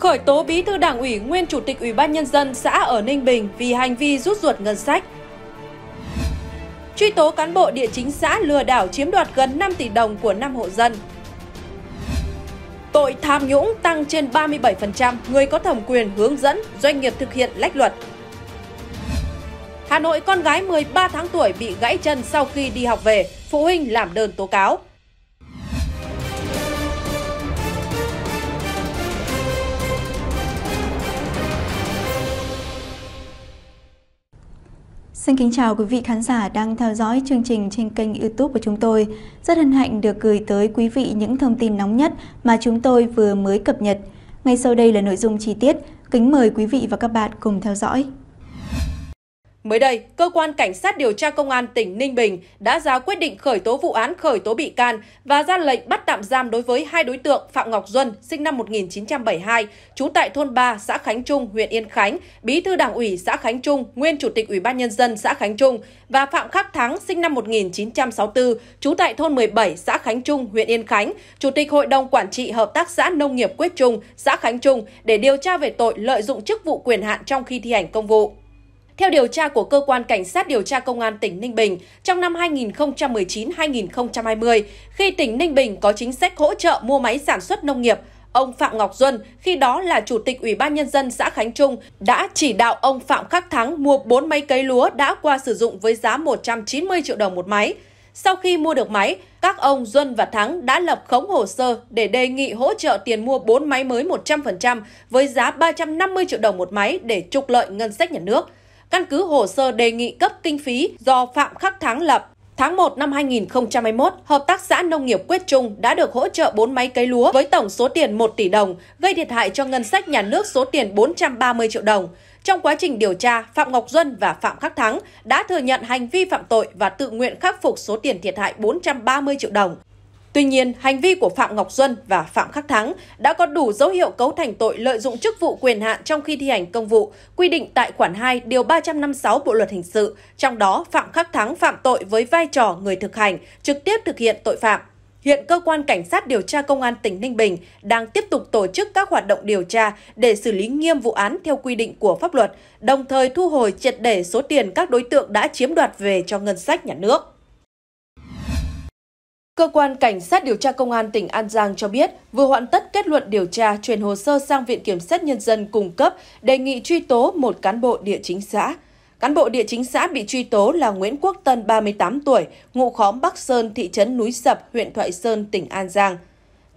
khởi tố bí thư đảng ủy nguyên chủ tịch ủy ban nhân dân xã ở Ninh Bình vì hành vi rút ruột ngân sách. Truy tố cán bộ địa chính xã lừa đảo chiếm đoạt gần 5 tỷ đồng của 5 hộ dân. Tội tham nhũng tăng trên 37%, người có thẩm quyền hướng dẫn, doanh nghiệp thực hiện lách luật. Hà Nội con gái 13 tháng tuổi bị gãy chân sau khi đi học về, phụ huynh làm đơn tố cáo. Xin kính chào quý vị khán giả đang theo dõi chương trình trên kênh youtube của chúng tôi. Rất hân hạnh được gửi tới quý vị những thông tin nóng nhất mà chúng tôi vừa mới cập nhật. Ngay sau đây là nội dung chi tiết, kính mời quý vị và các bạn cùng theo dõi. Mới đây, cơ quan cảnh sát điều tra công an tỉnh Ninh Bình đã ra quyết định khởi tố vụ án khởi tố bị can và ra lệnh bắt tạm giam đối với hai đối tượng Phạm Ngọc Duân, sinh năm 1972, trú tại thôn 3, xã Khánh Trung, huyện Yên Khánh, bí thư đảng ủy xã Khánh Trung, nguyên chủ tịch Ủy ban nhân dân xã Khánh Trung và Phạm Khắc Thắng, sinh năm 1964, trú tại thôn 17, xã Khánh Trung, huyện Yên Khánh, chủ tịch Hội đồng quản trị hợp tác xã nông nghiệp Quyết Trung, xã Khánh Trung để điều tra về tội lợi dụng chức vụ quyền hạn trong khi thi hành công vụ. Theo điều tra của Cơ quan Cảnh sát điều tra Công an tỉnh Ninh Bình, trong năm 2019-2020, khi tỉnh Ninh Bình có chính sách hỗ trợ mua máy sản xuất nông nghiệp, ông Phạm Ngọc Duân, khi đó là Chủ tịch Ủy ban Nhân dân xã Khánh Trung, đã chỉ đạo ông Phạm Khắc Thắng mua 4 máy cấy lúa đã qua sử dụng với giá 190 triệu đồng một máy. Sau khi mua được máy, các ông Duân và Thắng đã lập khống hồ sơ để đề nghị hỗ trợ tiền mua 4 máy mới 100% với giá 350 triệu đồng một máy để trục lợi ngân sách nhà nước căn cứ hồ sơ đề nghị cấp kinh phí do Phạm Khắc Thắng lập. Tháng 1 năm 2021, Hợp tác xã Nông nghiệp Quyết Trung đã được hỗ trợ 4 máy cấy lúa với tổng số tiền 1 tỷ đồng, gây thiệt hại cho ngân sách nhà nước số tiền 430 triệu đồng. Trong quá trình điều tra, Phạm Ngọc Duân và Phạm Khắc Thắng đã thừa nhận hành vi phạm tội và tự nguyện khắc phục số tiền thiệt hại 430 triệu đồng. Tuy nhiên, hành vi của Phạm Ngọc Duân và Phạm Khắc Thắng đã có đủ dấu hiệu cấu thành tội lợi dụng chức vụ quyền hạn trong khi thi hành công vụ, quy định tại khoản 2 điều 356 Bộ luật hình sự, trong đó Phạm Khắc Thắng phạm tội với vai trò người thực hành, trực tiếp thực hiện tội phạm. Hiện cơ quan cảnh sát điều tra công an tỉnh Ninh Bình đang tiếp tục tổ chức các hoạt động điều tra để xử lý nghiêm vụ án theo quy định của pháp luật, đồng thời thu hồi triệt để số tiền các đối tượng đã chiếm đoạt về cho ngân sách nhà nước. Cơ quan Cảnh sát điều tra Công an tỉnh An Giang cho biết vừa hoàn tất kết luận điều tra chuyển hồ sơ sang Viện Kiểm sát Nhân dân cung cấp đề nghị truy tố một cán bộ địa chính xã. Cán bộ địa chính xã bị truy tố là Nguyễn Quốc Tân, 38 tuổi, ngụ khóm Bắc Sơn, thị trấn Núi Sập, huyện Thoại Sơn, tỉnh An Giang.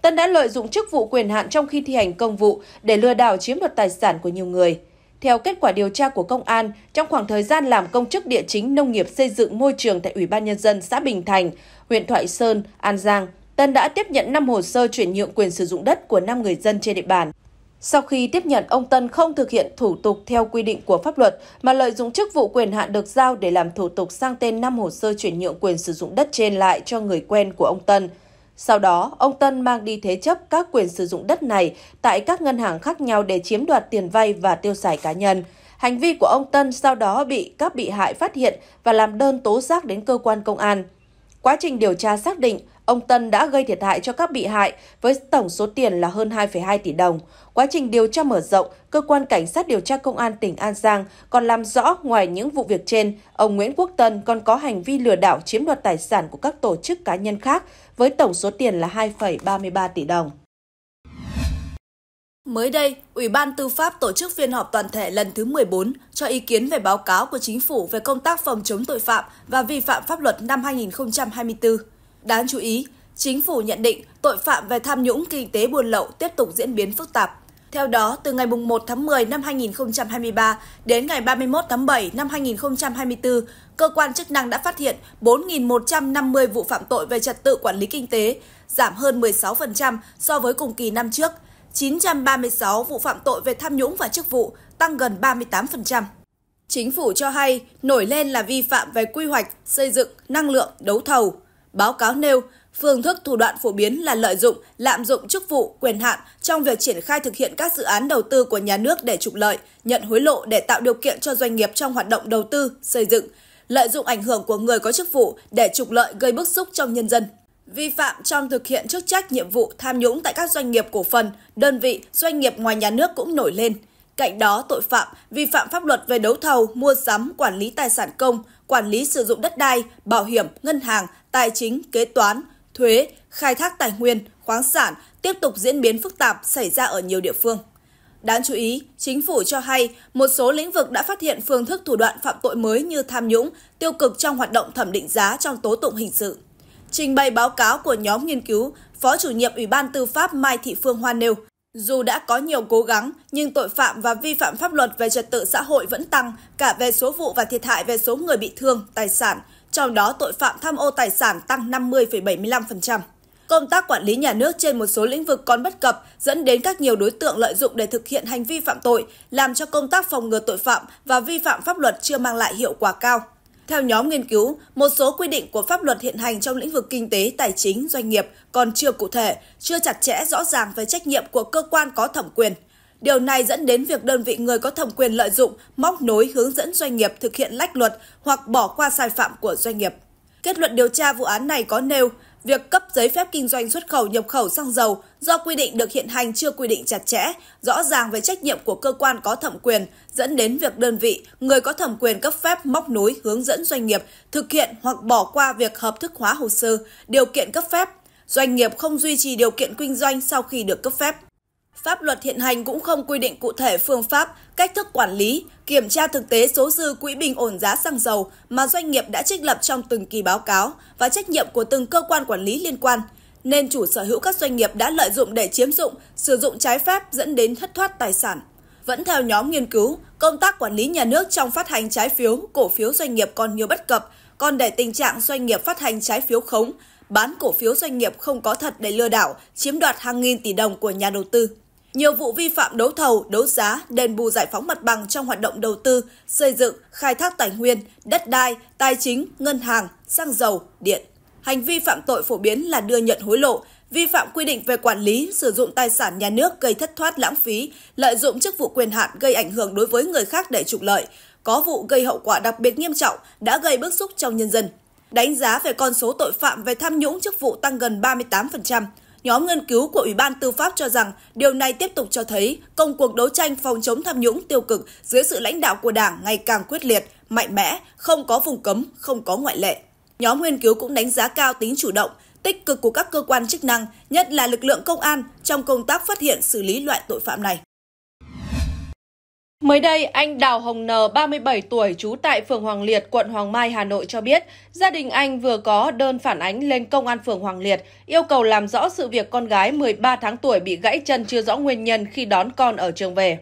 Tân đã lợi dụng chức vụ quyền hạn trong khi thi hành công vụ để lừa đảo chiếm đoạt tài sản của nhiều người. Theo kết quả điều tra của công an, trong khoảng thời gian làm công chức địa chính nông nghiệp xây dựng môi trường tại Ủy ban Nhân dân xã Bình Thành, huyện Thoại Sơn, An Giang, Tân đã tiếp nhận 5 hồ sơ chuyển nhượng quyền sử dụng đất của 5 người dân trên địa bàn. Sau khi tiếp nhận, ông Tân không thực hiện thủ tục theo quy định của pháp luật mà lợi dụng chức vụ quyền hạn được giao để làm thủ tục sang tên 5 hồ sơ chuyển nhượng quyền sử dụng đất trên lại cho người quen của ông Tân – sau đó, ông Tân mang đi thế chấp các quyền sử dụng đất này tại các ngân hàng khác nhau để chiếm đoạt tiền vay và tiêu xài cá nhân. Hành vi của ông Tân sau đó bị các bị hại phát hiện và làm đơn tố giác đến cơ quan công an. Quá trình điều tra xác định, ông Tân đã gây thiệt hại cho các bị hại với tổng số tiền là hơn 2,2 tỷ đồng. Quá trình điều tra mở rộng, cơ quan cảnh sát điều tra công an tỉnh An Giang còn làm rõ ngoài những vụ việc trên, ông Nguyễn Quốc Tân còn có hành vi lừa đảo chiếm đoạt tài sản của các tổ chức cá nhân khác với tổng số tiền là 2,33 tỷ đồng. Mới đây, Ủy ban Tư pháp tổ chức phiên họp toàn thể lần thứ 14 cho ý kiến về báo cáo của chính phủ về công tác phòng chống tội phạm và vi phạm pháp luật năm 2024. Đáng chú ý, chính phủ nhận định tội phạm về tham nhũng kinh tế buôn lậu tiếp tục diễn biến phức tạp. Theo đó, từ ngày 1 tháng 10 năm 2023 đến ngày 31 tháng 7 năm 2024, cơ quan chức năng đã phát hiện 4.150 vụ phạm tội về trật tự quản lý kinh tế, giảm hơn 16% so với cùng kỳ năm trước, 936 vụ phạm tội về tham nhũng và chức vụ, tăng gần 38%. Chính phủ cho hay nổi lên là vi phạm về quy hoạch, xây dựng, năng lượng, đấu thầu, Báo cáo nêu, phương thức thủ đoạn phổ biến là lợi dụng, lạm dụng chức vụ, quyền hạn trong việc triển khai thực hiện các dự án đầu tư của nhà nước để trục lợi, nhận hối lộ để tạo điều kiện cho doanh nghiệp trong hoạt động đầu tư, xây dựng, lợi dụng ảnh hưởng của người có chức vụ để trục lợi gây bức xúc trong nhân dân. Vi phạm trong thực hiện chức trách nhiệm vụ tham nhũng tại các doanh nghiệp cổ phần, đơn vị, doanh nghiệp ngoài nhà nước cũng nổi lên. Cạnh đó, tội phạm vi phạm pháp luật về đấu thầu, mua sắm, quản lý tài sản công, quản lý sử dụng đất đai, bảo hiểm, ngân hàng, tài chính, kế toán, thuế, khai thác tài nguyên, khoáng sản tiếp tục diễn biến phức tạp xảy ra ở nhiều địa phương. Đáng chú ý, chính phủ cho hay một số lĩnh vực đã phát hiện phương thức thủ đoạn phạm tội mới như tham nhũng, tiêu cực trong hoạt động thẩm định giá trong tố tụng hình sự. Trình bày báo cáo của nhóm nghiên cứu, Phó chủ nhiệm Ủy ban Tư pháp Mai Thị Phương Hoa nêu, dù đã có nhiều cố gắng, nhưng tội phạm và vi phạm pháp luật về trật tự xã hội vẫn tăng, cả về số vụ và thiệt hại về số người bị thương, tài sản – trong đó tội phạm tham ô tài sản tăng 50,75%. Công tác quản lý nhà nước trên một số lĩnh vực còn bất cập dẫn đến các nhiều đối tượng lợi dụng để thực hiện hành vi phạm tội, làm cho công tác phòng ngừa tội phạm và vi phạm pháp luật chưa mang lại hiệu quả cao. Theo nhóm nghiên cứu, một số quy định của pháp luật hiện hành trong lĩnh vực kinh tế, tài chính, doanh nghiệp còn chưa cụ thể, chưa chặt chẽ rõ ràng về trách nhiệm của cơ quan có thẩm quyền – Điều này dẫn đến việc đơn vị người có thẩm quyền lợi dụng, móc nối hướng dẫn doanh nghiệp thực hiện lách luật hoặc bỏ qua sai phạm của doanh nghiệp. Kết luận điều tra vụ án này có nêu, việc cấp giấy phép kinh doanh xuất khẩu nhập khẩu xăng dầu do quy định được hiện hành chưa quy định chặt chẽ, rõ ràng về trách nhiệm của cơ quan có thẩm quyền, dẫn đến việc đơn vị, người có thẩm quyền cấp phép móc nối hướng dẫn doanh nghiệp thực hiện hoặc bỏ qua việc hợp thức hóa hồ sơ, điều kiện cấp phép. Doanh nghiệp không duy trì điều kiện kinh doanh sau khi được cấp phép. Pháp luật hiện hành cũng không quy định cụ thể phương pháp, cách thức quản lý, kiểm tra thực tế số dư quỹ bình ổn giá xăng dầu mà doanh nghiệp đã trích lập trong từng kỳ báo cáo và trách nhiệm của từng cơ quan quản lý liên quan, nên chủ sở hữu các doanh nghiệp đã lợi dụng để chiếm dụng, sử dụng trái phép dẫn đến thất thoát tài sản. Vẫn theo nhóm nghiên cứu, công tác quản lý nhà nước trong phát hành trái phiếu, cổ phiếu doanh nghiệp còn nhiều bất cập, còn để tình trạng doanh nghiệp phát hành trái phiếu khống, bán cổ phiếu doanh nghiệp không có thật để lừa đảo, chiếm đoạt hàng nghìn tỷ đồng của nhà đầu tư. Nhiều vụ vi phạm đấu thầu, đấu giá, đền bù giải phóng mặt bằng trong hoạt động đầu tư, xây dựng, khai thác tài nguyên, đất đai, tài chính, ngân hàng, xăng dầu, điện. Hành vi phạm tội phổ biến là đưa nhận hối lộ, vi phạm quy định về quản lý, sử dụng tài sản nhà nước gây thất thoát lãng phí, lợi dụng chức vụ quyền hạn gây ảnh hưởng đối với người khác để trục lợi, có vụ gây hậu quả đặc biệt nghiêm trọng đã gây bức xúc trong nhân dân. Đánh giá về con số tội phạm về tham nhũng chức vụ tăng gần 38%, Nhóm nghiên cứu của Ủy ban Tư pháp cho rằng điều này tiếp tục cho thấy công cuộc đấu tranh phòng chống tham nhũng tiêu cực dưới sự lãnh đạo của Đảng ngày càng quyết liệt, mạnh mẽ, không có vùng cấm, không có ngoại lệ. Nhóm nghiên cứu cũng đánh giá cao tính chủ động, tích cực của các cơ quan chức năng, nhất là lực lượng công an trong công tác phát hiện xử lý loại tội phạm này. Mới đây, anh Đào Hồng N, 37 tuổi, trú tại phường Hoàng Liệt, quận Hoàng Mai, Hà Nội cho biết, gia đình anh vừa có đơn phản ánh lên công an phường Hoàng Liệt, yêu cầu làm rõ sự việc con gái 13 tháng tuổi bị gãy chân chưa rõ nguyên nhân khi đón con ở trường về.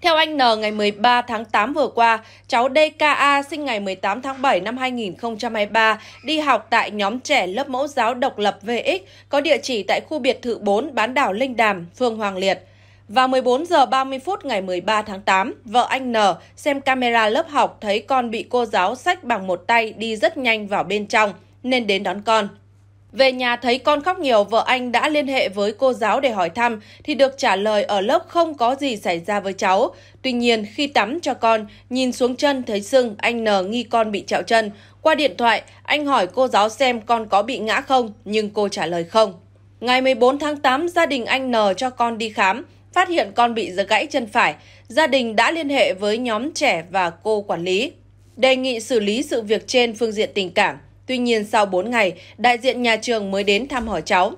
Theo anh N, ngày 13 tháng 8 vừa qua, cháu DKA sinh ngày 18 tháng 7 năm 2023 đi học tại nhóm trẻ lớp mẫu giáo độc lập VX có địa chỉ tại khu biệt thự 4 bán đảo Linh Đàm, phường Hoàng Liệt. Vào 14 giờ 30 phút ngày 13 tháng 8, vợ anh N xem camera lớp học thấy con bị cô giáo sách bằng một tay đi rất nhanh vào bên trong nên đến đón con. Về nhà thấy con khóc nhiều, vợ anh đã liên hệ với cô giáo để hỏi thăm thì được trả lời ở lớp không có gì xảy ra với cháu. Tuy nhiên, khi tắm cho con, nhìn xuống chân thấy sưng, anh N nghi con bị trẹo chân. Qua điện thoại, anh hỏi cô giáo xem con có bị ngã không, nhưng cô trả lời không. Ngày 14 tháng 8, gia đình anh N cho con đi khám phát hiện con bị giật gãy chân phải, gia đình đã liên hệ với nhóm trẻ và cô quản lý. Đề nghị xử lý sự việc trên phương diện tình cảm. Tuy nhiên sau 4 ngày, đại diện nhà trường mới đến thăm hỏi cháu.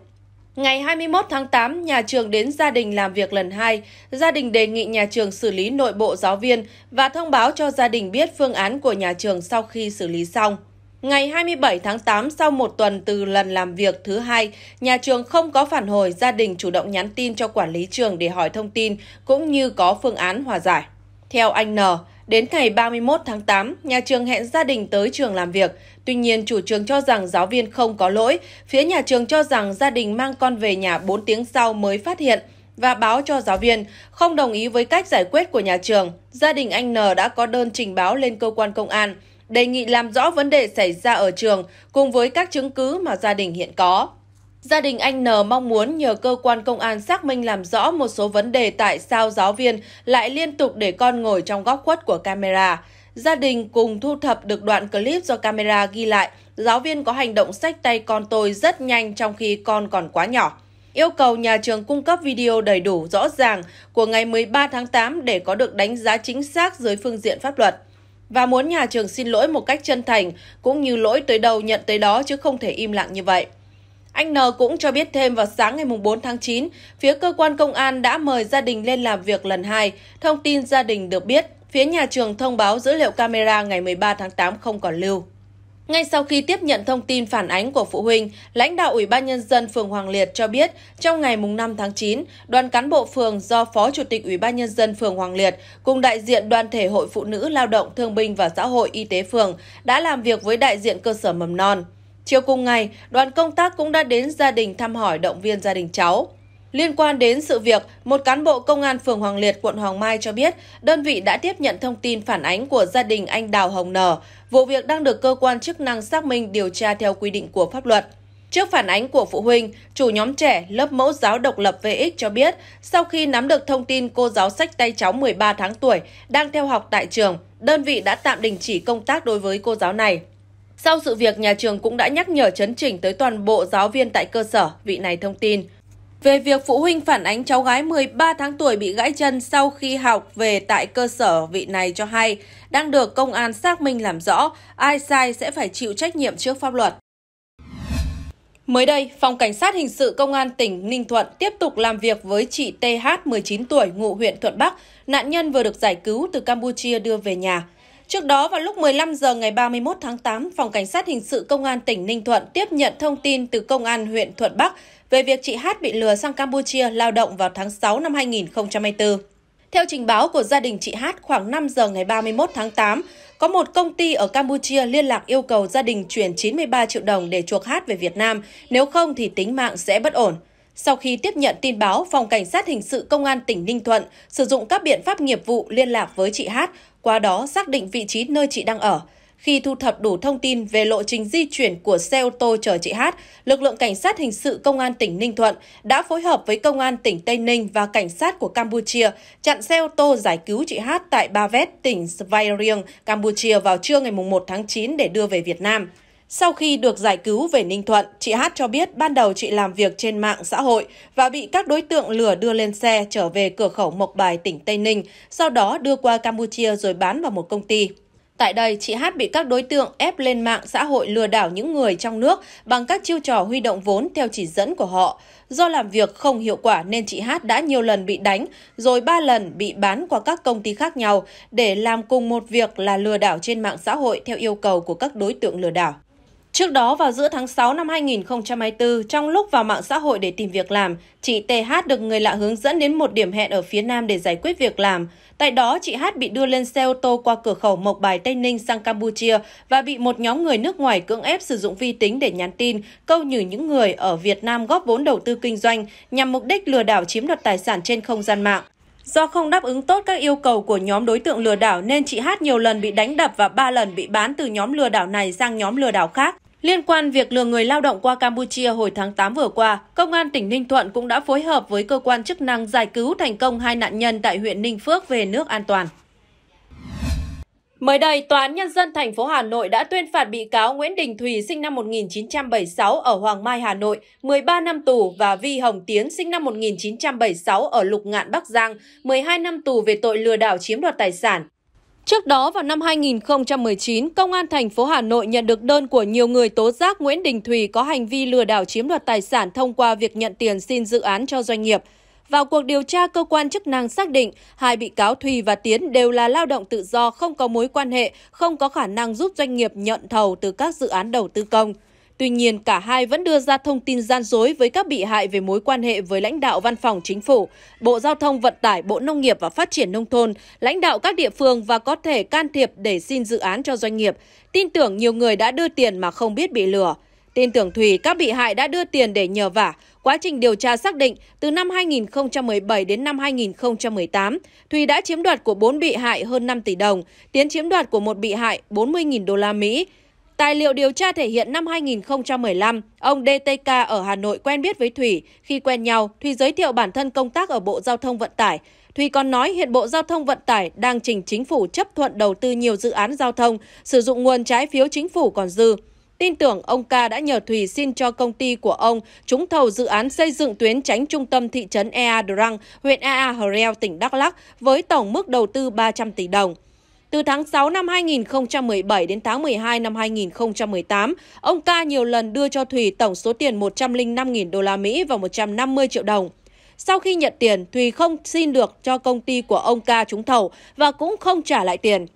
Ngày 21 tháng 8, nhà trường đến gia đình làm việc lần 2. Gia đình đề nghị nhà trường xử lý nội bộ giáo viên và thông báo cho gia đình biết phương án của nhà trường sau khi xử lý xong. Ngày 27 tháng 8, sau một tuần từ lần làm việc thứ hai, nhà trường không có phản hồi, gia đình chủ động nhắn tin cho quản lý trường để hỏi thông tin cũng như có phương án hòa giải. Theo anh N, đến ngày 31 tháng 8, nhà trường hẹn gia đình tới trường làm việc. Tuy nhiên, chủ trường cho rằng giáo viên không có lỗi. Phía nhà trường cho rằng gia đình mang con về nhà 4 tiếng sau mới phát hiện và báo cho giáo viên. Không đồng ý với cách giải quyết của nhà trường, gia đình anh N đã có đơn trình báo lên cơ quan công an đề nghị làm rõ vấn đề xảy ra ở trường cùng với các chứng cứ mà gia đình hiện có. Gia đình anh N mong muốn nhờ cơ quan công an xác minh làm rõ một số vấn đề tại sao giáo viên lại liên tục để con ngồi trong góc khuất của camera. Gia đình cùng thu thập được đoạn clip do camera ghi lại, giáo viên có hành động sách tay con tôi rất nhanh trong khi con còn quá nhỏ. Yêu cầu nhà trường cung cấp video đầy đủ rõ ràng của ngày 13 tháng 8 để có được đánh giá chính xác dưới phương diện pháp luật và muốn nhà trường xin lỗi một cách chân thành, cũng như lỗi tới đâu nhận tới đó chứ không thể im lặng như vậy. Anh N cũng cho biết thêm vào sáng ngày 4 tháng 9, phía cơ quan công an đã mời gia đình lên làm việc lần hai. Thông tin gia đình được biết, phía nhà trường thông báo dữ liệu camera ngày 13 tháng 8 không còn lưu. Ngay sau khi tiếp nhận thông tin phản ánh của phụ huynh, lãnh đạo Ủy ban Nhân dân phường Hoàng Liệt cho biết, trong ngày 5 tháng 9, đoàn cán bộ phường do Phó Chủ tịch Ủy ban Nhân dân phường Hoàng Liệt cùng đại diện Đoàn thể Hội Phụ nữ Lao động Thương binh và Xã hội Y tế phường đã làm việc với đại diện cơ sở mầm non. Chiều cùng ngày, đoàn công tác cũng đã đến gia đình thăm hỏi động viên gia đình cháu. Liên quan đến sự việc, một cán bộ công an phường Hoàng Liệt, quận Hoàng Mai cho biết, đơn vị đã tiếp nhận thông tin phản ánh của gia đình anh Đào Hồng Nở. Vụ việc đang được cơ quan chức năng xác minh điều tra theo quy định của pháp luật. Trước phản ánh của phụ huynh, chủ nhóm trẻ lớp mẫu giáo độc lập VX cho biết, sau khi nắm được thông tin cô giáo sách tay cháu 13 tháng tuổi đang theo học tại trường, đơn vị đã tạm đình chỉ công tác đối với cô giáo này. Sau sự việc, nhà trường cũng đã nhắc nhở chấn chỉnh tới toàn bộ giáo viên tại cơ sở, vị này thông tin. Về việc phụ huynh phản ánh cháu gái 13 tháng tuổi bị gãy chân sau khi học về tại cơ sở, vị này cho hay đang được công an xác minh làm rõ, ai sai sẽ phải chịu trách nhiệm trước pháp luật. Mới đây, Phòng Cảnh sát Hình sự Công an tỉnh Ninh Thuận tiếp tục làm việc với chị TH 19 tuổi, ngụ huyện Thuận Bắc, nạn nhân vừa được giải cứu từ Campuchia đưa về nhà. Trước đó vào lúc 15 giờ ngày 31 tháng 8, Phòng Cảnh sát Hình sự Công an tỉnh Ninh Thuận tiếp nhận thông tin từ Công an huyện Thuận Bắc về việc chị Hát bị lừa sang Campuchia lao động vào tháng 6 năm 2024. Theo trình báo của gia đình chị Hát, khoảng 5 giờ ngày 31 tháng 8, có một công ty ở Campuchia liên lạc yêu cầu gia đình chuyển 93 triệu đồng để chuộc Hát về Việt Nam, nếu không thì tính mạng sẽ bất ổn. Sau khi tiếp nhận tin báo, Phòng Cảnh sát Hình sự Công an tỉnh Ninh Thuận sử dụng các biện pháp nghiệp vụ liên lạc với chị Hát, qua đó xác định vị trí nơi chị đang ở – khi thu thập đủ thông tin về lộ trình di chuyển của xe ô tô chở chị Hát, lực lượng cảnh sát hình sự công an tỉnh Ninh Thuận đã phối hợp với công an tỉnh Tây Ninh và cảnh sát của Campuchia chặn xe ô tô giải cứu chị Hát tại Ba Vét, tỉnh Svayriang, Campuchia vào trưa ngày 1 tháng 9 để đưa về Việt Nam. Sau khi được giải cứu về Ninh Thuận, chị Hát cho biết ban đầu chị làm việc trên mạng xã hội và bị các đối tượng lừa đưa lên xe trở về cửa khẩu Mộc Bài, tỉnh Tây Ninh, sau đó đưa qua Campuchia rồi bán vào một công ty. Tại đây, chị Hát bị các đối tượng ép lên mạng xã hội lừa đảo những người trong nước bằng các chiêu trò huy động vốn theo chỉ dẫn của họ. Do làm việc không hiệu quả nên chị Hát đã nhiều lần bị đánh, rồi ba lần bị bán qua các công ty khác nhau để làm cùng một việc là lừa đảo trên mạng xã hội theo yêu cầu của các đối tượng lừa đảo. Trước đó vào giữa tháng 6 năm 2024, trong lúc vào mạng xã hội để tìm việc làm, chị TH được người lạ hướng dẫn đến một điểm hẹn ở phía Nam để giải quyết việc làm. Tại đó, chị H bị đưa lên xe ô tô qua cửa khẩu Mộc Bài Tây Ninh sang Campuchia và bị một nhóm người nước ngoài cưỡng ép sử dụng vi tính để nhắn tin, câu nhử những người ở Việt Nam góp vốn đầu tư kinh doanh nhằm mục đích lừa đảo chiếm đoạt tài sản trên không gian mạng. Do không đáp ứng tốt các yêu cầu của nhóm đối tượng lừa đảo nên chị H nhiều lần bị đánh đập và 3 lần bị bán từ nhóm lừa đảo này sang nhóm lừa đảo khác. Liên quan việc lừa người lao động qua Campuchia hồi tháng 8 vừa qua, Công an tỉnh Ninh Thuận cũng đã phối hợp với cơ quan chức năng giải cứu thành công hai nạn nhân tại huyện Ninh Phước về nước an toàn. Mới đây, Tòa án Nhân dân thành phố Hà Nội đã tuyên phạt bị cáo Nguyễn Đình Thùy sinh năm 1976 ở Hoàng Mai, Hà Nội 13 năm tù và Vi Hồng Tiến sinh năm 1976 ở Lục Ngạn, Bắc Giang 12 năm tù về tội lừa đảo chiếm đoạt tài sản. Trước đó vào năm 2019, Công an thành phố Hà Nội nhận được đơn của nhiều người tố giác Nguyễn Đình Thùy có hành vi lừa đảo chiếm đoạt tài sản thông qua việc nhận tiền xin dự án cho doanh nghiệp. Vào cuộc điều tra, cơ quan chức năng xác định hai bị cáo Thùy và Tiến đều là lao động tự do, không có mối quan hệ, không có khả năng giúp doanh nghiệp nhận thầu từ các dự án đầu tư công. Tuy nhiên, cả hai vẫn đưa ra thông tin gian dối với các bị hại về mối quan hệ với lãnh đạo Văn phòng Chính phủ, Bộ Giao thông Vận tải, Bộ Nông nghiệp và Phát triển Nông thôn, lãnh đạo các địa phương và có thể can thiệp để xin dự án cho doanh nghiệp. Tin tưởng nhiều người đã đưa tiền mà không biết bị lừa. Tin tưởng Thùy, các bị hại đã đưa tiền để nhờ vả. Quá trình điều tra xác định, từ năm 2017 đến năm 2018, Thùy đã chiếm đoạt của 4 bị hại hơn 5 tỷ đồng, Tiến chiếm đoạt của một bị hại 40.000 đô la Mỹ. Tài liệu điều tra thể hiện năm 2015, ông DTK ở Hà Nội quen biết với Thủy. Khi quen nhau, Thủy giới thiệu bản thân công tác ở Bộ Giao thông Vận tải. Thủy còn nói hiện Bộ Giao thông Vận tải đang trình chính phủ chấp thuận đầu tư nhiều dự án giao thông, sử dụng nguồn trái phiếu chính phủ còn dư. Tin tưởng ông Ca đã nhờ Thủy xin cho công ty của ông trúng thầu dự án xây dựng tuyến tránh trung tâm thị trấn Ea Drang, huyện Ea Hrel, tỉnh Đắk Lắk với tổng mức đầu tư 300 tỷ đồng. Từ tháng 6 năm 2017 đến tháng 12 năm 2018, ông ca nhiều lần đưa cho Thùy tổng số tiền 105.000 đô la Mỹ và 150 triệu đồng. Sau khi nhận tiền, Thùy không xin được cho công ty của ông ca trúng thầu và cũng không trả lại tiền.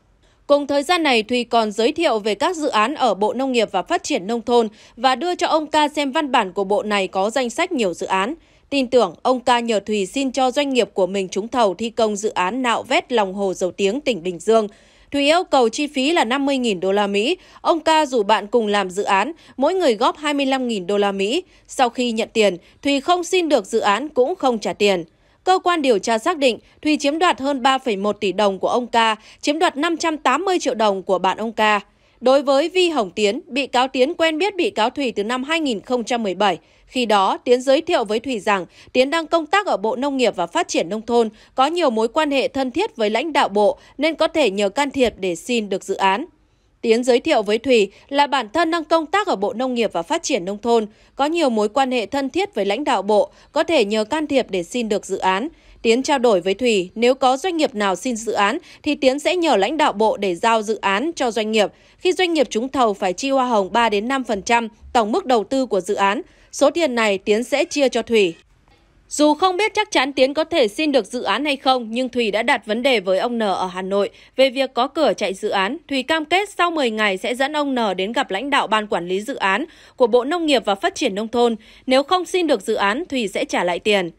Cùng thời gian này, Thùy còn giới thiệu về các dự án ở Bộ Nông nghiệp và Phát triển Nông thôn và đưa cho ông ca xem văn bản của bộ này có danh sách nhiều dự án tin tưởng ông Ca nhờ Thùy xin cho doanh nghiệp của mình trúng thầu thi công dự án nạo vét lòng hồ dầu tiếng tỉnh Bình Dương. Thùy yêu cầu chi phí là 50.000 đô la Mỹ. Ông Ca rủ bạn cùng làm dự án, mỗi người góp 25.000 đô la Mỹ. Sau khi nhận tiền, Thùy không xin được dự án cũng không trả tiền. Cơ quan điều tra xác định Thùy chiếm đoạt hơn 3,1 tỷ đồng của ông Ca, chiếm đoạt 580 triệu đồng của bạn ông Ca. Đối với Vi Hồng Tiến, bị cáo Tiến quen biết bị cáo Thủy từ năm 2017. Khi đó, Tiến giới thiệu với Thủy rằng Tiến đang công tác ở Bộ Nông nghiệp và Phát triển Nông thôn, có nhiều mối quan hệ thân thiết với lãnh đạo bộ nên có thể nhờ can thiệp để xin được dự án. Tiến giới thiệu với Thủy là bản thân đang công tác ở Bộ Nông nghiệp và Phát triển Nông thôn, có nhiều mối quan hệ thân thiết với lãnh đạo bộ, có thể nhờ can thiệp để xin được dự án. Tiến trao đổi với Thủy nếu có doanh nghiệp nào xin dự án thì Tiến sẽ nhờ lãnh đạo bộ để giao dự án cho doanh nghiệp. Khi doanh nghiệp trúng thầu phải chi hoa hồng 3 đến 5% tổng mức đầu tư của dự án. Số tiền này Tiến sẽ chia cho Thủy. Dù không biết chắc chắn Tiến có thể xin được dự án hay không, nhưng Thủy đã đặt vấn đề với ông N ở Hà Nội về việc có cửa chạy dự án. Thủy cam kết sau 10 ngày sẽ dẫn ông N đến gặp lãnh đạo ban quản lý dự án của Bộ Nông nghiệp và Phát triển Nông thôn. Nếu không xin được dự án, Thủy sẽ trả lại tiền.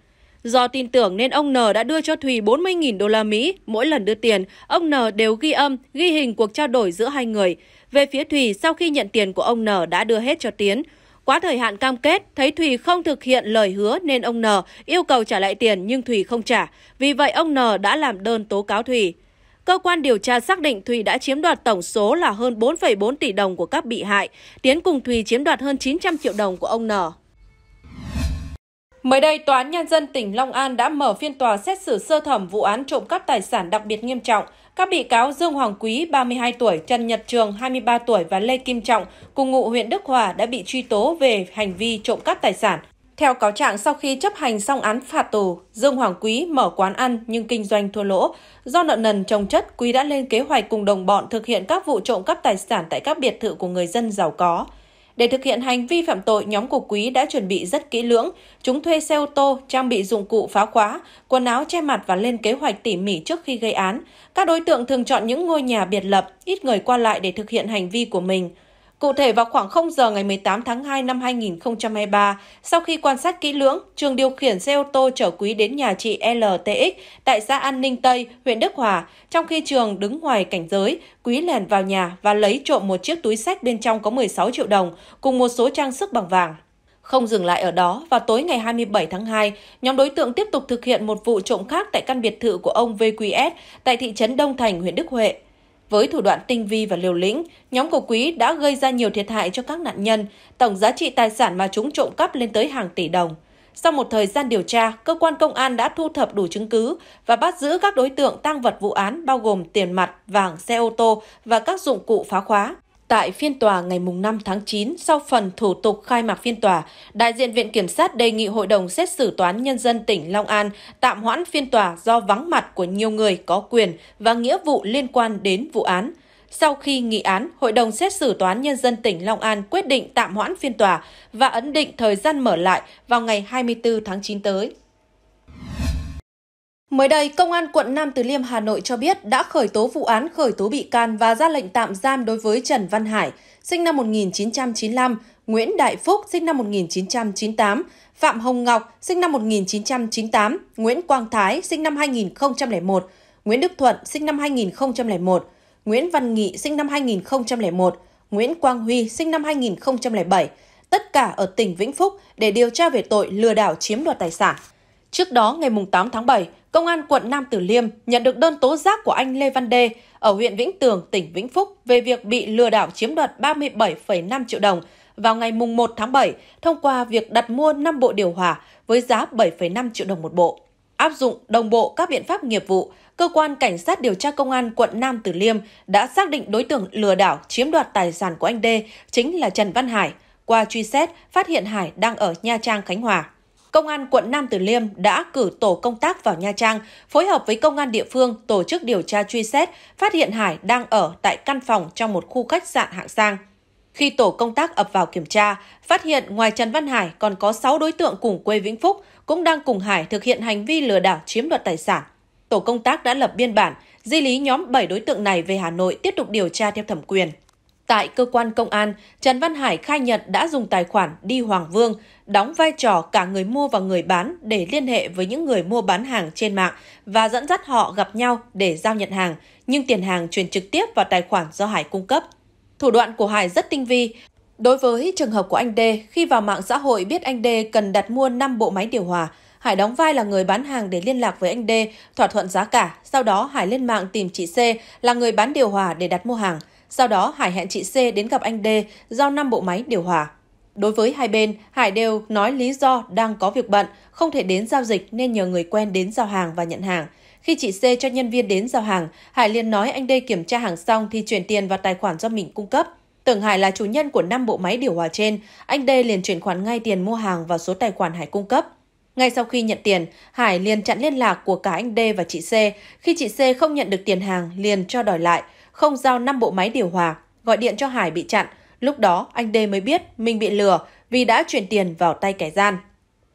Do tin tưởng nên ông N đã đưa cho Thùy 40.000 đô la Mỹ. Mỗi lần đưa tiền, ông N đều ghi âm, ghi hình cuộc trao đổi giữa hai người. Về phía Thùy, sau khi nhận tiền của ông N đã đưa hết cho Tiến. Quá thời hạn cam kết, thấy Thùy không thực hiện lời hứa nên ông N yêu cầu trả lại tiền nhưng Thùy không trả. Vì vậy ông N đã làm đơn tố cáo Thùy. Cơ quan điều tra xác định Thùy đã chiếm đoạt tổng số là hơn 4,4 tỷ đồng của các bị hại. Tiến cùng Thùy chiếm đoạt hơn 900 triệu đồng của ông N. Mới đây, Tòa án Nhân dân tỉnh Long An đã mở phiên tòa xét xử sơ thẩm vụ án trộm cắp tài sản đặc biệt nghiêm trọng. Các bị cáo Dương Hoàng Quý, 32 tuổi, Trần Nhật Trường, 23 tuổi và Lê Kim Trọng, cùng ngụ huyện Đức Hòa đã bị truy tố về hành vi trộm cắp tài sản. Theo cáo trạng, sau khi chấp hành xong án phạt tù, Dương Hoàng Quý mở quán ăn nhưng kinh doanh thua lỗ. Do nợ nần trồng chất, Quý đã lên kế hoạch cùng đồng bọn thực hiện các vụ trộm cắp tài sản tại các biệt thự của người dân giàu có. Để thực hiện hành vi phạm tội, nhóm của Quý đã chuẩn bị rất kỹ lưỡng. Chúng thuê xe ô tô, trang bị dụng cụ phá khóa, quần áo che mặt và lên kế hoạch tỉ mỉ trước khi gây án. Các đối tượng thường chọn những ngôi nhà biệt lập, ít người qua lại để thực hiện hành vi của mình. Cụ thể vào khoảng 0 giờ ngày 18 tháng 2 năm 2023, sau khi quan sát kỹ lưỡng, Trường điều khiển xe ô tô chở Quý đến nhà chị LTX tại xã An Ninh Tây, huyện Đức Hòa. Trong khi Trường đứng ngoài cảnh giới, Quý lèn vào nhà và lấy trộm một chiếc túi sách bên trong có 16 triệu đồng cùng một số trang sức bằng vàng. Không dừng lại ở đó, vào tối ngày 27 tháng 2, nhóm đối tượng tiếp tục thực hiện một vụ trộm khác tại căn biệt thự của ông VQS tại thị trấn Đông Thành, huyện Đức Huệ. Với thủ đoạn tinh vi và liều lĩnh, nhóm của Quý đã gây ra nhiều thiệt hại cho các nạn nhân, tổng giá trị tài sản mà chúng trộm cắp lên tới hàng tỷ đồng. Sau một thời gian điều tra, cơ quan công an đã thu thập đủ chứng cứ và bắt giữ các đối tượng tăng vật vụ án bao gồm tiền mặt, vàng, xe ô tô và các dụng cụ phá khóa. Tại phiên tòa ngày 5 tháng 9, sau phần thủ tục khai mạc phiên tòa, đại diện Viện Kiểm sát đề nghị Hội đồng xét xử Toán Nhân dân tỉnh Long An tạm hoãn phiên tòa do vắng mặt của nhiều người có quyền và nghĩa vụ liên quan đến vụ án. Sau khi nghị án, Hội đồng xét xử Toán Nhân dân tỉnh Long An quyết định tạm hoãn phiên tòa và ấn định thời gian mở lại vào ngày 24 tháng 9 tới. Mới đây, Công an quận Nam Từ Liêm Hà Nội cho biết đã khởi tố vụ án khởi tố bị can và ra lệnh tạm giam đối với Trần Văn Hải, sinh năm 1995, Nguyễn Đại Phúc, sinh năm 1998, Phạm Hồng Ngọc, sinh năm 1998, Nguyễn Quang Thái, sinh năm 2001, Nguyễn Đức Thuận, sinh năm 2001, Nguyễn Văn Nghị, sinh năm 2001, Nguyễn Quang Huy, sinh năm 2007, tất cả ở tỉnh Vĩnh Phúc để điều tra về tội lừa đảo chiếm đoạt tài sản. Trước đó, ngày 8 tháng 7, Công an quận Nam Tử Liêm nhận được đơn tố giác của anh Lê Văn Đê ở huyện Vĩnh Tường, tỉnh Vĩnh Phúc về việc bị lừa đảo chiếm đoạt 37,5 triệu đồng vào ngày 1 tháng 7 thông qua việc đặt mua 5 bộ điều hòa với giá 7,5 triệu đồng một bộ. Áp dụng đồng bộ các biện pháp nghiệp vụ, cơ quan cảnh sát điều tra công an quận Nam Từ Liêm đã xác định đối tượng lừa đảo chiếm đoạt tài sản của anh Đê chính là Trần Văn Hải. Qua truy xét, phát hiện Hải đang ở Nha Trang, Khánh Hòa. Công an quận Nam Từ Liêm đã cử tổ công tác vào Nha Trang, phối hợp với công an địa phương tổ chức điều tra truy xét, phát hiện Hải đang ở tại căn phòng trong một khu khách sạn hạng sang. Khi tổ công tác ập vào kiểm tra, phát hiện ngoài Trần Văn Hải còn có 6 đối tượng cùng quê Vĩnh Phúc cũng đang cùng Hải thực hiện hành vi lừa đảo chiếm đoạt tài sản. Tổ công tác đã lập biên bản, di lý nhóm 7 đối tượng này về Hà Nội tiếp tục điều tra theo thẩm quyền. Tại cơ quan công an, Trần Văn Hải khai nhận đã dùng tài khoản đi Hoàng Vương, đóng vai trò cả người mua và người bán để liên hệ với những người mua bán hàng trên mạng và dẫn dắt họ gặp nhau để giao nhận hàng, nhưng tiền hàng chuyển trực tiếp vào tài khoản do Hải cung cấp. Thủ đoạn của Hải rất tinh vi. Đối với trường hợp của anh D, khi vào mạng xã hội biết anh D cần đặt mua 5 bộ máy điều hòa, Hải đóng vai là người bán hàng để liên lạc với anh D, thỏa thuận giá cả. Sau đó Hải lên mạng tìm chị C là người bán điều hòa để đặt mua hàng – sau đó Hải hẹn chị C đến gặp anh D giao năm bộ máy điều hòa. Đối với hai bên, Hải đều nói lý do đang có việc bận, không thể đến giao dịch nên nhờ người quen đến giao hàng và nhận hàng. Khi chị C cho nhân viên đến giao hàng, Hải liền nói anh D kiểm tra hàng xong thì chuyển tiền vào tài khoản do mình cung cấp. Tưởng Hải là chủ nhân của năm bộ máy điều hòa trên, anh D liền chuyển khoản ngay tiền mua hàng vào số tài khoản Hải cung cấp. Ngay sau khi nhận tiền, Hải liền chặn liên lạc của cả anh D và chị C. Khi chị C không nhận được tiền hàng, liền cho đòi lại không giao 5 bộ máy điều hòa, gọi điện cho Hải bị chặn. Lúc đó anh D mới biết mình bị lừa vì đã chuyển tiền vào tay kẻ gian.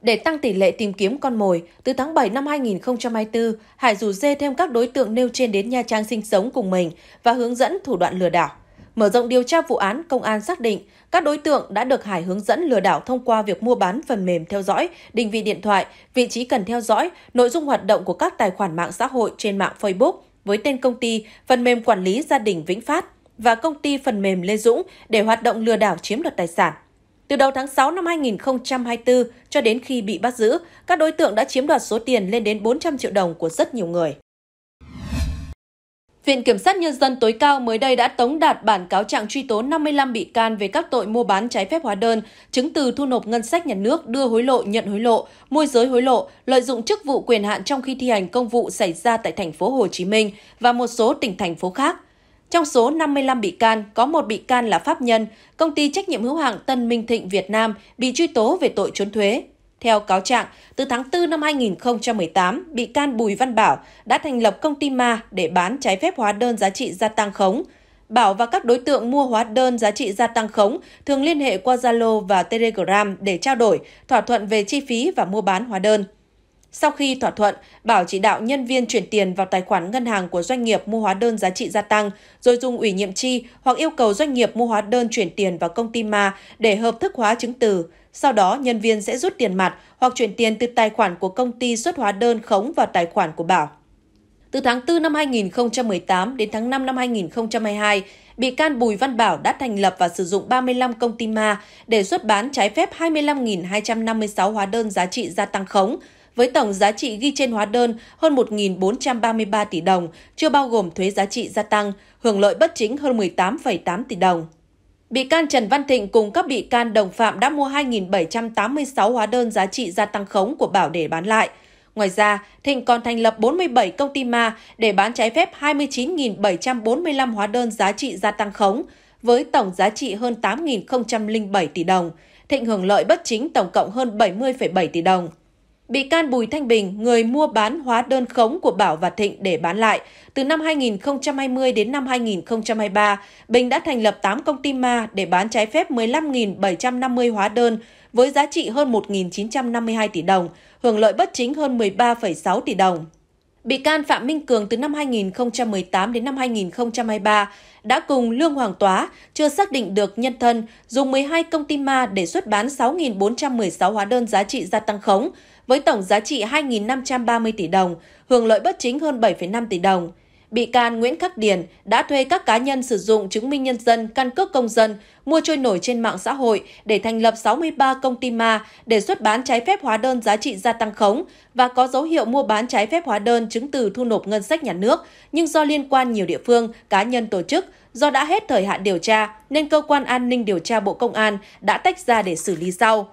Để tăng tỷ lệ tìm kiếm con mồi, từ tháng 7 năm 2024, Hải rủ dê thêm các đối tượng nêu trên đến Nha Trang sinh sống cùng mình và hướng dẫn thủ đoạn lừa đảo. Mở rộng điều tra vụ án, công an xác định các đối tượng đã được Hải hướng dẫn lừa đảo thông qua việc mua bán phần mềm theo dõi, định vị điện thoại, vị trí cần theo dõi, nội dung hoạt động của các tài khoản mạng xã hội trên mạng Facebook – với tên công ty phần mềm quản lý gia đình Vĩnh Phát và công ty phần mềm Lê Dũng để hoạt động lừa đảo chiếm đoạt tài sản. Từ đầu tháng 6 năm 2024 cho đến khi bị bắt giữ, các đối tượng đã chiếm đoạt số tiền lên đến 400 triệu đồng của rất nhiều người. Viện Kiểm sát Nhân dân tối cao mới đây đã tống đạt bản cáo trạng truy tố 55 bị can về các tội mua bán trái phép hóa đơn, chứng từ thu nộp ngân sách nhà nước, đưa hối lộ, nhận hối lộ, môi giới hối lộ, lợi dụng chức vụ quyền hạn trong khi thi hành công vụ xảy ra tại thành phố Hồ Chí Minh và một số tỉnh thành phố khác. Trong số 55 bị can, có một bị can là pháp nhân, công ty trách nhiệm hữu hạn Tân Minh Thịnh Việt Nam bị truy tố về tội trốn thuế. Theo cáo trạng, từ tháng 4 năm 2018, bị can Bùi Văn Bảo đã thành lập công ty ma để bán trái phép hóa đơn giá trị gia tăng khống. Bảo và các đối tượng mua hóa đơn giá trị gia tăng khống thường liên hệ qua Zalo và Telegram để trao đổi, thỏa thuận về chi phí và mua bán hóa đơn. Sau khi thỏa thuận, Bảo chỉ đạo nhân viên chuyển tiền vào tài khoản ngân hàng của doanh nghiệp mua hóa đơn giá trị gia tăng, rồi dùng ủy nhiệm chi hoặc yêu cầu doanh nghiệp mua hóa đơn chuyển tiền vào công ty ma để hợp thức hóa chứng từ. Sau đó, nhân viên sẽ rút tiền mặt hoặc chuyển tiền từ tài khoản của công ty xuất hóa đơn khống vào tài khoản của Bảo. Từ tháng 4 năm 2018 đến tháng 5 năm 2022, bị can Bùi Văn Bảo đã thành lập và sử dụng 35 công ty ma để xuất bán trái phép 25.256 hóa đơn giá trị gia tăng khống, với tổng giá trị ghi trên hóa đơn hơn 1.433 tỷ đồng, chưa bao gồm thuế giá trị gia tăng, hưởng lợi bất chính hơn 18,8 tỷ đồng. Bị can Trần Văn Thịnh cùng các bị can đồng phạm đã mua 2.786 hóa đơn giá trị gia tăng khống của Bảo để bán lại. Ngoài ra, Thịnh còn thành lập 47 công ty ma để bán trái phép 29.745 hóa đơn giá trị gia tăng khống, với tổng giá trị hơn 8.007 tỷ đồng. Thịnh hưởng lợi bất chính tổng cộng hơn 70,7 tỷ đồng. Bị can Bùi Thanh Bình, người mua bán hóa đơn khống của Bảo và Thịnh để bán lại. Từ năm 2020 đến năm 2023, Bình đã thành lập 8 công ty ma để bán trái phép 15.750 hóa đơn với giá trị hơn 1.952 tỷ đồng, hưởng lợi bất chính hơn 13,6 tỷ đồng. Bị can Phạm Minh Cường từ năm 2018 đến năm 2023 đã cùng Lương Hoàng Tóa, chưa xác định được nhân thân, dùng 12 công ty ma để xuất bán 6.416 hóa đơn giá trị gia tăng khống, với tổng giá trị 2.530 tỷ đồng, hưởng lợi bất chính hơn 7,5 tỷ đồng. Bị can Nguyễn Khắc Điền đã thuê các cá nhân sử dụng chứng minh nhân dân, căn cước công dân, mua trôi nổi trên mạng xã hội để thành lập 63 công ty ma để xuất bán trái phép hóa đơn giá trị gia tăng khống và có dấu hiệu mua bán trái phép hóa đơn chứng từ thu nộp ngân sách nhà nước, nhưng do liên quan nhiều địa phương, cá nhân tổ chức, do đã hết thời hạn điều tra nên cơ quan an ninh điều tra Bộ Công an đã tách ra để xử lý sau.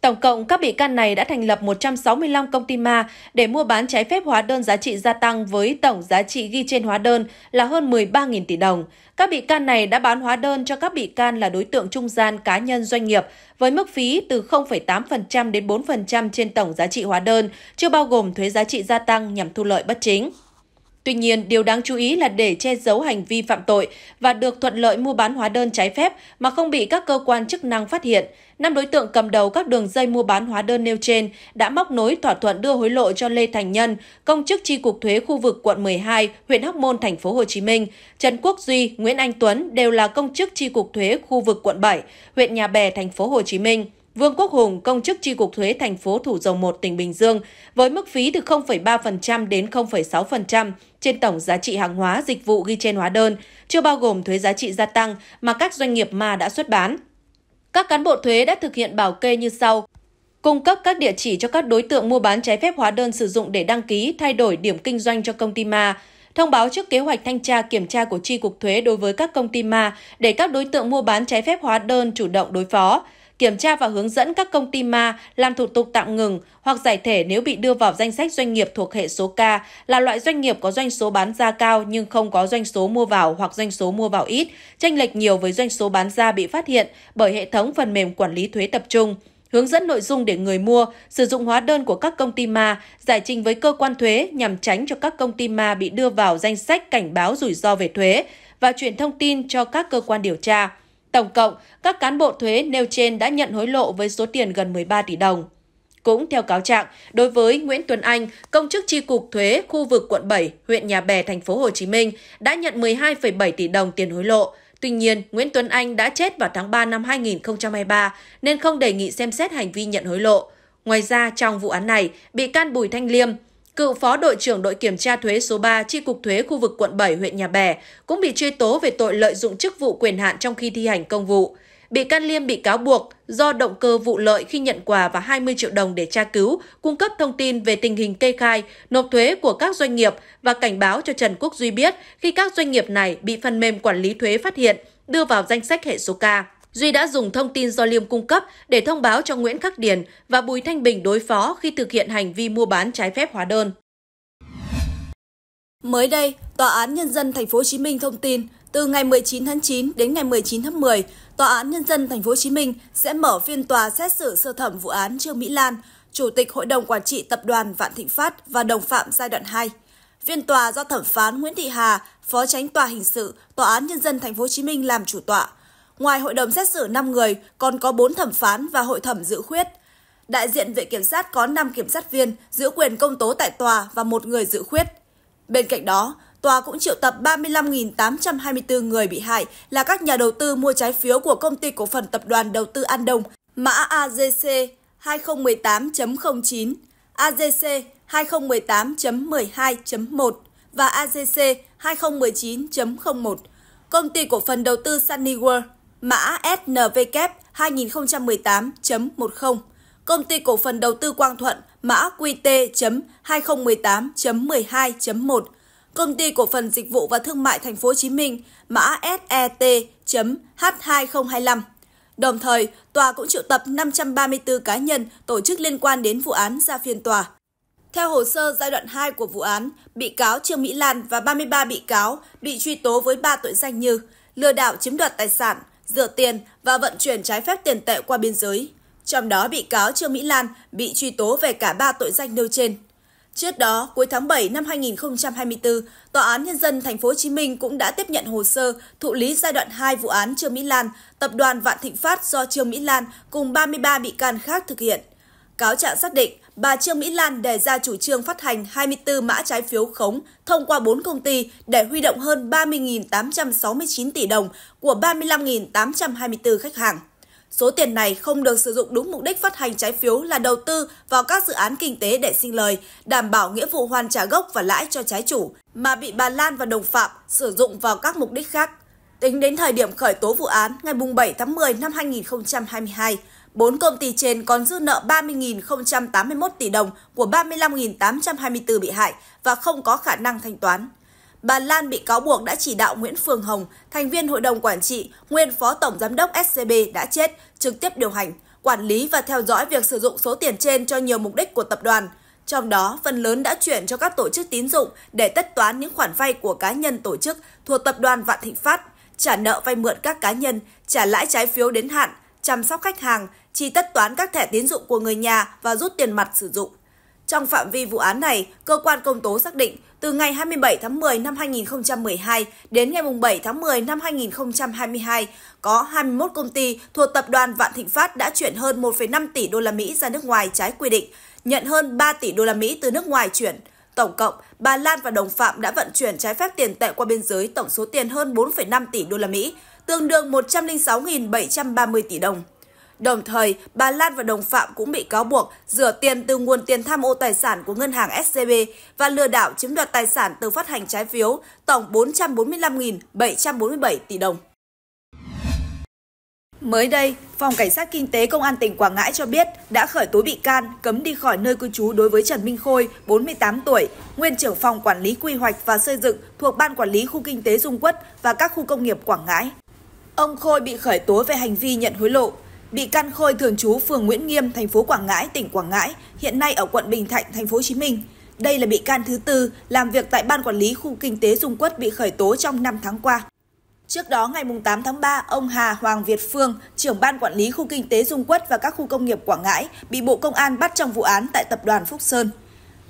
Tổng cộng, các bị can này đã thành lập 165 công ty ma để mua bán trái phép hóa đơn giá trị gia tăng với tổng giá trị ghi trên hóa đơn là hơn 13.000 tỷ đồng. Các bị can này đã bán hóa đơn cho các bị can là đối tượng trung gian cá nhân doanh nghiệp với mức phí từ 0,8% đến 4% trên tổng giá trị hóa đơn, chưa bao gồm thuế giá trị gia tăng nhằm thu lợi bất chính. Tuy nhiên, điều đáng chú ý là để che giấu hành vi phạm tội và được thuận lợi mua bán hóa đơn trái phép mà không bị các cơ quan chức năng phát hiện, năm đối tượng cầm đầu các đường dây mua bán hóa đơn nêu trên đã móc nối thỏa thuận đưa hối lộ cho Lê Thành Nhân, công chức chi cục thuế khu vực quận 12, huyện Hóc Môn, thành phố Hồ Chí Minh, Trần Quốc Duy, Nguyễn Anh Tuấn đều là công chức chi cục thuế khu vực quận 7, huyện Nhà Bè, thành phố Hồ Chí Minh. Vương Quốc Hùng, công chức tri cục thuế thành phố Thủ Dầu Một, tỉnh Bình Dương, với mức phí từ 0,3% đến 0,6% trên tổng giá trị hàng hóa dịch vụ ghi trên hóa đơn, chưa bao gồm thuế giá trị gia tăng mà các doanh nghiệp ma đã xuất bán. Các cán bộ thuế đã thực hiện bảo kê như sau: cung cấp các địa chỉ cho các đối tượng mua bán trái phép hóa đơn sử dụng để đăng ký thay đổi điểm kinh doanh cho công ty ma, thông báo trước kế hoạch thanh tra kiểm tra của tri cục thuế đối với các công ty ma để các đối tượng mua bán trái phép hóa đơn chủ động đối phó kiểm tra và hướng dẫn các công ty ma làm thủ tục tạm ngừng hoặc giải thể nếu bị đưa vào danh sách doanh nghiệp thuộc hệ số K là loại doanh nghiệp có doanh số bán ra cao nhưng không có doanh số mua vào hoặc doanh số mua vào ít, tranh lệch nhiều với doanh số bán ra bị phát hiện bởi hệ thống phần mềm quản lý thuế tập trung hướng dẫn nội dung để người mua sử dụng hóa đơn của các công ty ma, giải trình với cơ quan thuế nhằm tránh cho các công ty ma bị đưa vào danh sách cảnh báo rủi ro về thuế và chuyển thông tin cho các cơ quan điều tra. Tổng cộng, các cán bộ thuế nêu trên đã nhận hối lộ với số tiền gần 13 tỷ đồng. Cũng theo cáo trạng, đối với Nguyễn Tuấn Anh, công chức tri cục thuế khu vực quận 7, huyện Nhà Bè, thành phố Hồ Chí Minh đã nhận 12,7 tỷ đồng tiền hối lộ. Tuy nhiên, Nguyễn Tuấn Anh đã chết vào tháng 3 năm 2023 nên không đề nghị xem xét hành vi nhận hối lộ. Ngoài ra, trong vụ án này, bị can Bùi Thanh Liêm, cựu phó đội trưởng đội kiểm tra thuế số 3 chi cục thuế khu vực quận 7 huyện Nhà Bè cũng bị truy tố về tội lợi dụng chức vụ quyền hạn trong khi thi hành công vụ. Bị can Liêm bị cáo buộc do động cơ vụ lợi khi nhận quà và 20 triệu đồng để tra cứu, cung cấp thông tin về tình hình kê khai, nộp thuế của các doanh nghiệp và cảnh báo cho Trần Quốc Duy biết khi các doanh nghiệp này bị phần mềm quản lý thuế phát hiện, đưa vào danh sách hệ số K. Duy đã dùng thông tin do Liêm cung cấp để thông báo cho Nguyễn Khắc Điền và Bùi Thanh Bình đối phó khi thực hiện hành vi mua bán trái phép hóa đơn. Mới đây, Tòa án Nhân dân Thành phố Hồ Chí Minh thông tin từ ngày 19 tháng 9 đến ngày 19 tháng 10, Tòa án Nhân dân Thành phố Hồ Chí Minh sẽ mở phiên tòa xét xử sơ thẩm vụ án Trương Mỹ Lan, Chủ tịch Hội đồng Quản trị Tập đoàn Vạn Thịnh Phát và đồng phạm giai đoạn 2. Phiên tòa do thẩm phán Nguyễn Thị Hà, Phó Tránh Tòa Hình sự, Tòa án Nhân dân Thành phố Hồ Chí Minh làm chủ tọa. Ngoài hội đồng xét xử 5 người, còn có 4 thẩm phán và hội thẩm dự khuyết. Đại diện Viện Kiểm sát có 5 kiểm sát viên giữ quyền công tố tại tòa và một người dự khuyết. Bên cạnh đó, tòa cũng triệu tập 35.824 người bị hại là các nhà đầu tư mua trái phiếu của công ty cổ phần tập đoàn đầu tư An Đông, mã AZC 2018.09, AZC 2018.12.1 và AZC 2019.01, công ty cổ phần đầu tư Sunny World mã SNVK 2018.10, công ty cổ phần đầu tư Quang Thuận mã QT.2018.12.1, công ty cổ phần dịch vụ và thương mại thành phố Hồ Chí Minh mã SET.H2025. Đồng thời, tòa cũng triệu tập 534 cá nhân tổ chức liên quan đến vụ án ra phiên tòa. Theo hồ sơ giai đoạn 2 của vụ án, bị cáo Trương Mỹ Lan và 33 bị cáo bị truy tố với 3 tội danh như lừa đảo chiếm đoạt tài sản, rửa tiền và vận chuyển trái phép tiền tệ qua biên giới. Trong đó bị cáo Trương Mỹ Lan bị truy tố về cả ba tội danh nêu trên. Trước đó, cuối tháng 7 năm 2024, Tòa án Nhân dân Thành phố Hồ Chí Minh cũng đã tiếp nhận hồ sơ thụ lý giai đoạn 2 vụ án Trương Mỹ Lan, tập đoàn Vạn Thịnh Phát do Trương Mỹ Lan cùng 33 bị can khác thực hiện. Cáo trạng xác định bà Trương Mỹ Lan đề ra chủ trương phát hành 24 mã trái phiếu khống thông qua 4 công ty để huy động hơn 30.869 tỷ đồng của 35.824 khách hàng. Số tiền này không được sử dụng đúng mục đích phát hành trái phiếu là đầu tư vào các dự án kinh tế để sinh lời, đảm bảo nghĩa vụ hoàn trả gốc và lãi cho trái chủ, mà bị bà Lan và đồng phạm sử dụng vào các mục đích khác. Tính đến thời điểm khởi tố vụ án ngày 7 tháng 10 năm 2022, 4 công ty trên còn dư nợ 30.081 tỷ đồng của 35.824 bị hại và không có khả năng thanh toán. Bà Lan bị cáo buộc đã chỉ đạo Nguyễn Phương Hồng, thành viên hội đồng quản trị, nguyên phó tổng giám đốc SCB đã chết, trực tiếp điều hành, quản lý và theo dõi việc sử dụng số tiền trên cho nhiều mục đích của tập đoàn. Trong đó, phần lớn đã chuyển cho các tổ chức tín dụng để tất toán những khoản vay của cá nhân tổ chức thuộc tập đoàn Vạn Thịnh Phát, trả nợ vay mượn các cá nhân, trả lãi trái phiếu đến hạn, chăm sóc khách hàng, chi tất toán các thẻ tín dụng của người nhà và rút tiền mặt sử dụng. Trong phạm vi vụ án này, cơ quan công tố xác định từ ngày 27 tháng 10 năm 2012 đến ngày 7 tháng 10 năm 2022, có 21 công ty thuộc tập đoàn Vạn Thịnh Phát đã chuyển hơn 1,5 tỷ đô la Mỹ ra nước ngoài trái quy định, nhận hơn 3 tỷ đô la Mỹ từ nước ngoài chuyển. Tổng cộng, bà Lan và đồng phạm đã vận chuyển trái phép tiền tệ qua biên giới tổng số tiền hơn 4,5 tỷ đô la Mỹ, tương đương 106.730 tỷ đồng. Đồng thời, bà Lan và đồng phạm cũng bị cáo buộc rửa tiền từ nguồn tiền tham ô tài sản của ngân hàng SCB và lừa đảo chiếm đoạt tài sản từ phát hành trái phiếu tổng 445.747 tỷ đồng. Mới đây, Phòng Cảnh sát Kinh tế Công an tỉnh Quảng Ngãi cho biết đã khởi tố bị can, cấm đi khỏi nơi cư trú đối với Trần Minh Khôi, 48 tuổi, nguyên trưởng phòng quản lý quy hoạch và xây dựng thuộc Ban Quản lý Khu Kinh tế Dung Quất và các khu công nghiệp Quảng Ngãi. Ông Khôi bị khởi tố về hành vi nhận hối lộ. Bị can Khôi thường trú phường Nguyễn Nghiêm, thành phố Quảng Ngãi, tỉnh Quảng Ngãi, hiện nay ở quận Bình Thạnh, thành phố Hồ Chí Minh. Đây là bị can thứ tư làm việc tại Ban Quản lý Khu Kinh tế Dung Quất bị khởi tố trong 5 tháng qua. Trước đó, ngày 8 tháng 3, ông Hà Hoàng Việt Phương, trưởng Ban Quản lý Khu Kinh tế Dung Quất và các khu công nghiệp Quảng Ngãi, bị Bộ Công an bắt trong vụ án tại Tập đoàn Phúc Sơn.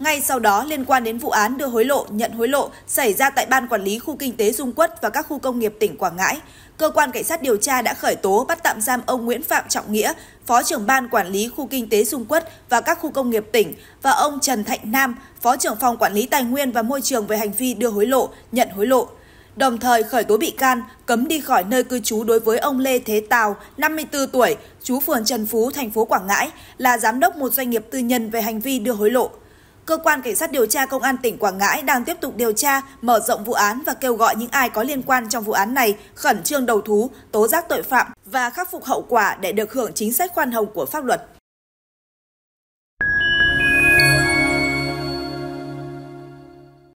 Ngay sau đó, liên quan đến vụ án đưa hối lộ, nhận hối lộ xảy ra tại Ban Quản lý Khu Kinh tế Dung Quất và các khu công nghiệp tỉnh Quảng Ngãi, cơ quan cảnh sát điều tra đã khởi tố bắt tạm giam ông Nguyễn Phạm Trọng Nghĩa, Phó trưởng Ban Quản lý Khu Kinh tế Dung Quất và các khu công nghiệp tỉnh và ông Trần Thạnh Nam, Phó trưởng Phòng Quản lý Tài nguyên và Môi trường về hành vi đưa hối lộ, nhận hối lộ. Đồng thời khởi tố bị can, cấm đi khỏi nơi cư trú đối với ông Lê Thế Tào, 54 tuổi, chú phường Trần Phú, thành phố Quảng Ngãi, là giám đốc một doanh nghiệp tư nhân về hành vi đưa hối lộ cơ quan cảnh sát điều tra công an tỉnh Quảng Ngãi đang tiếp tục điều tra, mở rộng vụ án và kêu gọi những ai có liên quan trong vụ án này khẩn trương đầu thú, tố giác tội phạm và khắc phục hậu quả để được hưởng chính sách khoan hồng của pháp luật.